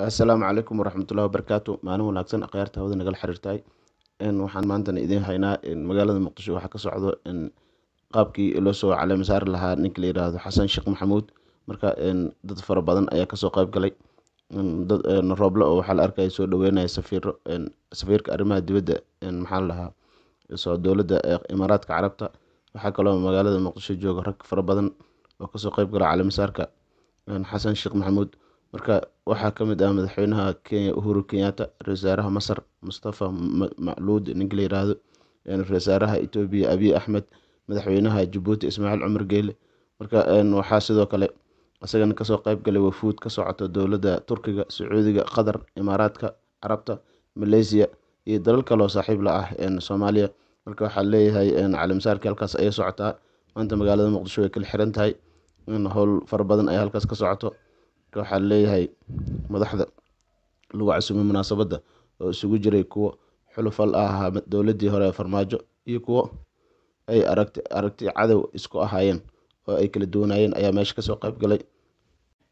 asalaamu calaykum waraxmatullahi wabarakaatu maalin wanaagsan akhyaarta hawada nagala xiriirtahay waxaan maantana idiin haynaa magaalada muqdisho waxaa ka socdo qaabkii loo soo caleema saari lahaa ninka la yidhaahdo xasan sheekh maxamuud marka dad fara badan ayaa kasoo qeyb galay dad rooblo oo waxaa la arkaya soo dhaweynaya safiiro safiirka arrimaha dibadda maxaa la dhahaa soo dowladda imaaraadka carabta waxaa kaloo magaalada muqdisho jooga rag fara badan oo kasoo qayb gala caleemasaarka xasan sheekh maxamuud marka waxaa ka mid ah madaxweynaha kenya uhuru kenyatta ra-iisul wasaaraha masar mustafa macluud ninka la yiraahdo ra-iisul wasaaraha etoobiya abiy axmed madaxweynaha jabuuti ismaaciil cumar geele marka waxaa sidoo kale isagana kasoo qayb galay wafuud ka socota dowladda turkiga sacuudiga qatar imaaraadka carabta malaysiya iyo dalal kaloo saaxiib la ah soomaaliya marka waxaa leeyahay calimasaarkii halkaas ayay socotaa maanta magaalada muqdisho way kala xiran tahay howl fara badan ayaa halkaas ka socoto waxaan leeyahay madaxda lagu casuumay munaasabadda oo isugu jiray kuwo xulufal ah ahaa dowladii hore farmaajo iyo kuwo ay aragti cadow isku ahaayeen oo ay kala duwanaayeen ayaa meesha kasoo qayb galay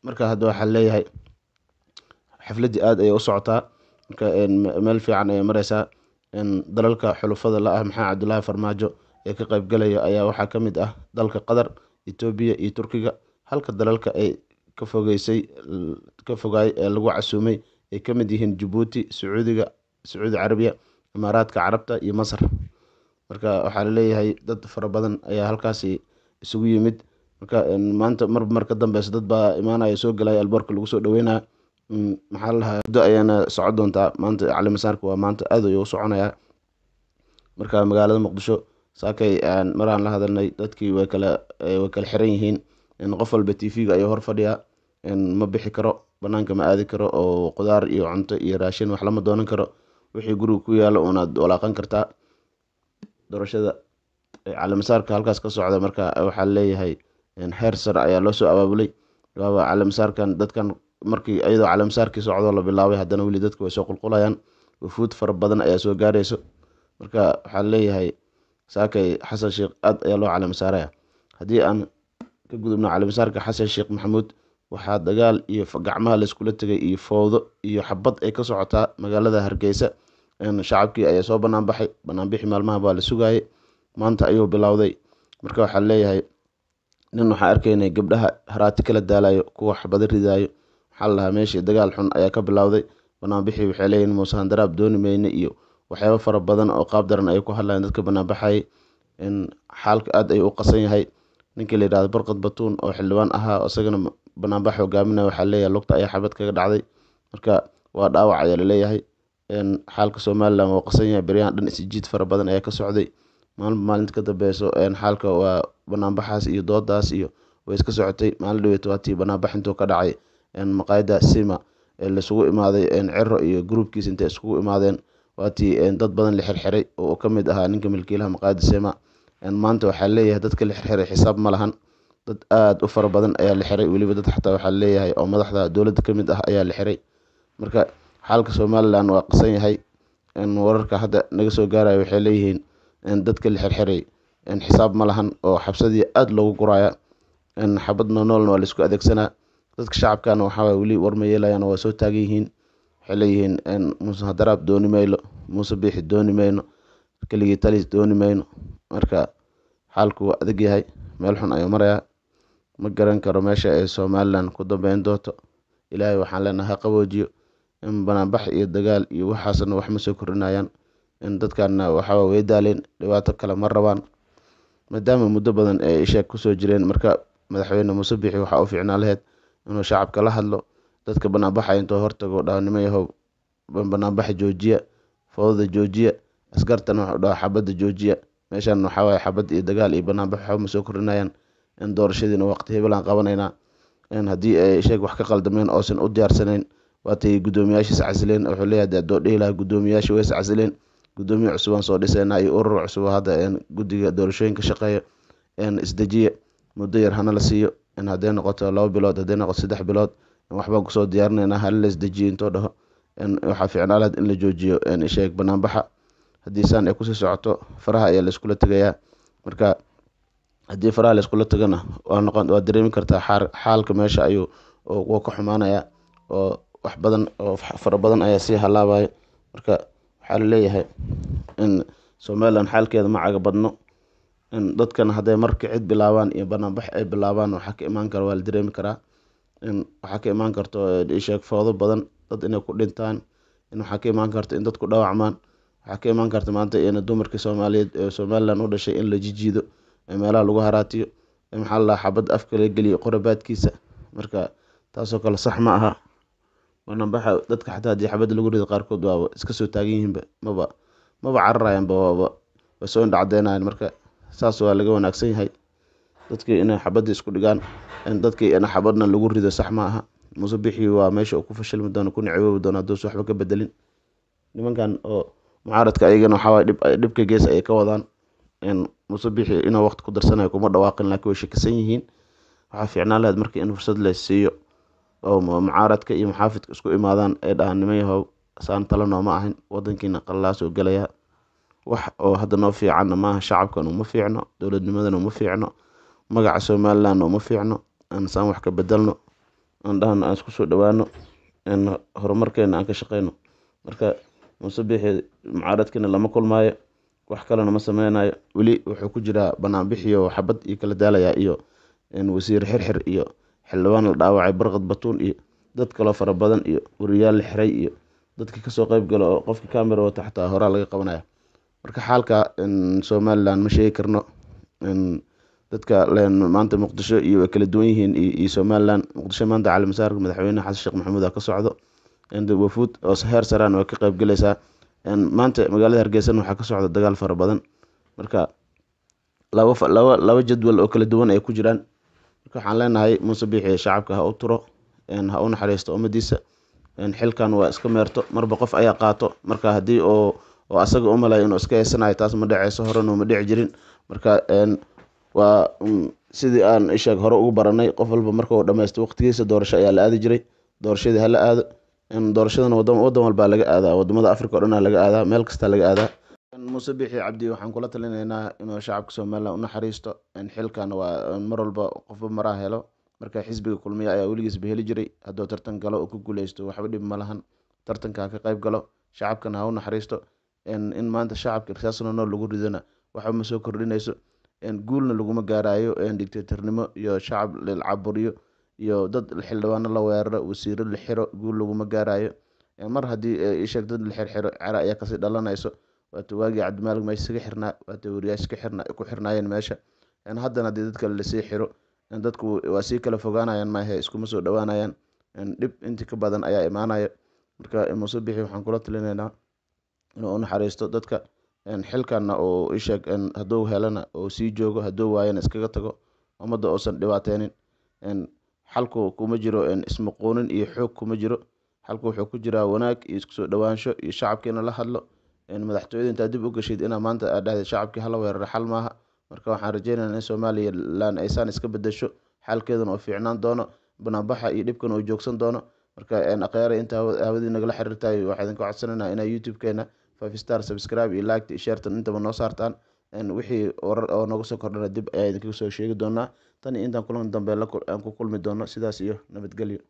marka hadda waxaan leeyahay xafladii aada ayay u socotaa marka meel fiican ayay mareysaa dalalka xulufada la ah maxamed cabdulaahi farmaajo ee ka galaya ayaa waxaa kamid ah dalka qatar etoobiya iyo turkiga halka dalalka ay kafogeysay ka fogay ee lagu casuumay ay ka mid yihiin Jabuuti, Sacuudi Carabiya, Imaaraadka Carabta iyo Masar. Marka waxaa laleeyahay dad fara badan ayaa halkaasi isugu yimid. Marka maanta marba marka dambeysa dad baa imaanaya soo galaya alboorka lagu soo dhaweynayo. Mm, maxaa lalahaa muddo ayaana socon doontaa maanta calimasaarka waa maanta aad ayuu soconayaa marka magaalada muqdisho saakay maraan la hadalnay dadkii way kala way kala xiran yihiin qof walba t v-ga ayuu hor fadhiyaa ma bixi karo banaanka ma aadi karo oo qudaar iyo cunto iyo raashin wax lama doonan karo wixii guriga ku yaalo unaad walaaqan kartaa doorashada calaamisaarka halkaas ka socda marka waxaa leeyahay heer sare ayaa loo soo abaabulay waaba calaamisaarkan dadkan markii iyadoo calaamisaarkii socdoo la bilaabay haddana weli dadka way soo qulqulayaan wafuud fara badan ayaa soo gaarayso marka waxaa leeyahay saakay xasan sheekh aad ayaa loo calaamisaaraya haddii aan ka gudubno calamisaarka xasan sheekh maxamuud waxaa dagaal iyo gacmaha layskula tegay iyo fowdo iyo xabad ay ka socotaa magaalada hargeysa shacabkii ayaa soo banaanbaxay banaanbixi maalmaha baa la sugaayay maanta ayuu bilowday marka waxaa leeyahay nin waxaa arkaynay gabdhaha haraati kala daalayo kuwa xabado ridaayo waxaa lalahaa meeshii dagaal xun ayaa ka bilowday banaanbixii waxay leeyihin muusehandaraab dooni meyne iyo waxyaabo fara badan oo qaab daran ay ku hadlayeen dadka banaanbaxayay xaalka aad ayuu u qasan yahay ninkii la yidhahdo barkad batuun oo xildhibaan ahaa isagana banaanbax hogaaminaya waxaa leeyahay lugta ayaa xabad kaga dhacday marka waa dhaawac ayaa laleeyahay xaalka somalilan waa qasan yahay beryahan dhan isjiid fara badan ayaa ka socday maalin maalinta ka dambeyso xaalka waa banaanbaxaas iyo doodaas iyo way iska socotay maalin dhaweeto waa tii ka dhacay maqaayada sima laisugu imaaday ciro iyo gruubkiis intay isugu imaadeen waatii dad badan la xirxiray oo kamid ahaa ninka milkiilaha maqaayadda sima maanta waxaa leeyahay dadka la xirxiray xisaab ma lahan dad aada u fara badan ayaa la xiray weliba dad xataa waxaa leeyahay oo madaxda dowladda ka mid ah ayaa la xiray marka xaalka somalilan waa qasan yahay wararka hadda naga soo gaaraya waxay leeyihiin dadka la xirxiray xisaab ma lahan oo xabsadii aada loogu guraya xabad noonoolna waa laisku adeegsanaa dadka shacabkana waxaa weli war ma yeelayaan waa soo taagan yihiin waxay leeyihiin muuse hadaraab dooni mayno muuse biixi dooni mayno keligii talis dooni mayno marka xaalku waa adag yahay meel xun ayuu marayaa ma garan karo meesha ay Somalilan ku dambeyn doonto. Ilaahay waxaan leenahay ha qaboojiyo in banaanbax iyo dagaal iyo waxaasna waxma soo korinayaan in dadkaanna waxaa way daaleen dhibaato kale ma rabaan maadaama muddo badan ay isha kusoo jireen marka madaxweyne muuse bixi waxaa u fiicnaa laheyd inuu shacabka la hadlo dadka banaanbaxa intuu hortago dhawnimo yahow banaanbaxa joojiya fowdada joojiya askartana wuxuu dhahaa xabadda joojiya meeshan waxaa waaye xabad iyo dagaal iyo banaanbax waxba ma soo korinayaan in doorashadiina waqti hebel aan qabanaynaa haddii ay sheeg wax ka qaldameen oosan u diyaarsanayn waatay guddoomiyaasha iscasileen wuxuu leeyahay adoodhihi laha guddoomiyaasha way iscasileen guddoomiye cusubaan soo dhiseynaa iyo urur cusub hadda guddiga doorashooyinka shaqeeya isdejiye muddo yar hana la siiyo hadday noqoto laba bilood hadday noqoto saddex bilood waxbaan kusoo diyaarinayna hal la isdejiye intoo dhaho waxaa fiicnaa lahayd in la joojiyo sheeg banaanbaxa haddii saan ay kusii socoto faraha ayaa la iskula tegayaa marka haddii faraha layskula tagana waa dareemi kartaa xaalka meesha ayuu kuwa ka xumaanaya oo wax badan oo fara badan ayaa sii halaabaya marka waxaa laleeyahay in somalilan xaalkeeda ma cagabadno in dadkan hadday marka cid bilaabaan iyo banaanbax ay bilaabaan waxaa ka imaan kara waa la dareemi karaa in waxaa ka imaan karto eh, isheeg badan dad inay ku dhintaan in waxaa ka imaan karto in dadku dhaawacmaan waxaa ka imaan karta maanta in dumarkii soomaaliyeed ee eh, somalilan u dhashay in la jijiido meelaha lagu haraatiyo maxaa la xabad afka laga geliyo qurabaadkiisa marka taasoo kale sax ma aha wanabaxa dadka xataa haddii xabad lagu rido qaarkood waaba iska soo taagan yihiinba maba maba cararayanba waaba way soo indhacadeynayan marka saas waa laga wanaagsan yahay dadkii inay xabadda isku dhigaan dadkii in xabadna lagu rido sax ma aha muuse bixi waa meesha uu ku fashilmi doono ku niciboobi doono hadduusa waxba ka bedelin nimankan oo mucaaradka ayagana waxaa dhib dhibka gees ayay ka wadaan musebixi inuu waqti ku darsanayo kuma dhawaaqin laakiin way shakisan yihiin waxaa fiicnaan lahayd markii in fursad siiyo oo mucaaradka iyo muxaafidka isku imaadaan ee dhahaan niman saan tala ahayn wadankiina qallaasoo gelaya wax oo hadda noo fiicanna maaha shacabkan uma fiicno dowladnimadana uma fiicno magaca somalilanna uma fiicno aan saan wax ka bedelno aan dhahno aan isku soo dhawaano horumarkeena aan ka shaqeyno marka musebixi mucaaradkiina lama kulmaayo wax kalena ma sameynayo weli wuxuu ku jiraa banaanbixiyo xabad iyo kala daalaya iyo wasiir xirxir iyo xildhibaan la dhaawacay barqad batuun iyo dad kaloo fara badan iyo wariyaal la xiray iyo dadkii kasoo qayb gala oo qofka kamera wata xataa horaa laga qabanaya marka xaalka somalilan ma sheegi karno dadka maanta muqdisho iyo way kala duwan yihiin iyo somalilan muqdisho maanta cali masaarka madaxweyne xasan sheekh maxamuud a ka socdo wafuud oo heer saraan waa ka qayb galaysaa maanta magaalada hargeysana waxaa ka socda dagaal fara badan marka laba jadwal oo kala duwan ay ku jiraan marka waxaan leenahay muuse biixi shacabka ha u turo ha u naxariisto ummadiisa xilkan waa iska meerto marba qof ayaa qaato marka haddii oo asaga u malaya inuu iska heysanayo taas ma dhaceyso horena ma dhici jirin marka waa mm, sidii aan ishaeg hore ugu baranay qof walba marka uu dhameysto waqtigiisa doorasho ayaa la aadi jiray doorashadii hala aado doorashadan wadan walbaa laga aadaa wadamada africa o dhan laga aadaa meel kastaa laga aadaa muuse bixi cabdi waxaan kula talinaynaa inuu shacabka somalilan unaxariisto xilkan waa mar walba qofba maraa helo marka xisbiga kulmiya ayaa weligiisba heli jiray hadduu tartan galo oo ku guuleysto waxba dhib malahan tartanka ha ka qayb galo shacabkana ha u naxariisto in maanta shacabka nool lagu ridona waxba ma soo kordhinayso guulna laguma gaarayo dictatornimo iyo shacab lilcaburiyo iyo dad xildhibaano la weeraro wasiiro la xiro guul laguma gaarayo mar haddii isheeg dad la xirxiro cara ayaa kasii dhalanayso waata waagii cabdimaalig ma isaga xirnaa waata wariyaasha ku xirnaayeen meesha haddana haddii dadka lasii xiro dadku waa sii kala fogaanayaan maahe iskuma soo dhawaanayaan dhib inti ka badan ayaa imaanaya marka muuse bixi waxaan kula talinaynaa inuu naxariisto dadka xilkana oo isheeg hadduu helana oo sii joogo hadduu waayana iskaga tago ummadda uusan dhibaateynin xalku kuma jiro ismuquunin iyo xoog kuma jiro xalku wuxuu ku jiraa wanaag iyo isku soo dhawaansho iyo shacabka la hadlo madaxtooyada intaa dib u gasheed inaa maanta aad dhahdeed shacabkii hala weerara xal maaha marka waxaan rajeynayna in somalilan aysaan iska bedesho xaalkeeduna oo fiicnaan doono banaanbaxa iyo dhibkan oo joogsan doono marka akhyaara inta hawadii nagala xiriirtaay waxaa idinka codsanayna inaa youtubekeena keena five star subscribe iyo liked iyo shartan intaba noo saartaan wixii warar oo nooga soo kordhana dib ayaa idinkaga soo sheegi doonaa tan intaan kulan dambe aan ku kulmi doono sidaas iyo nabadgelyo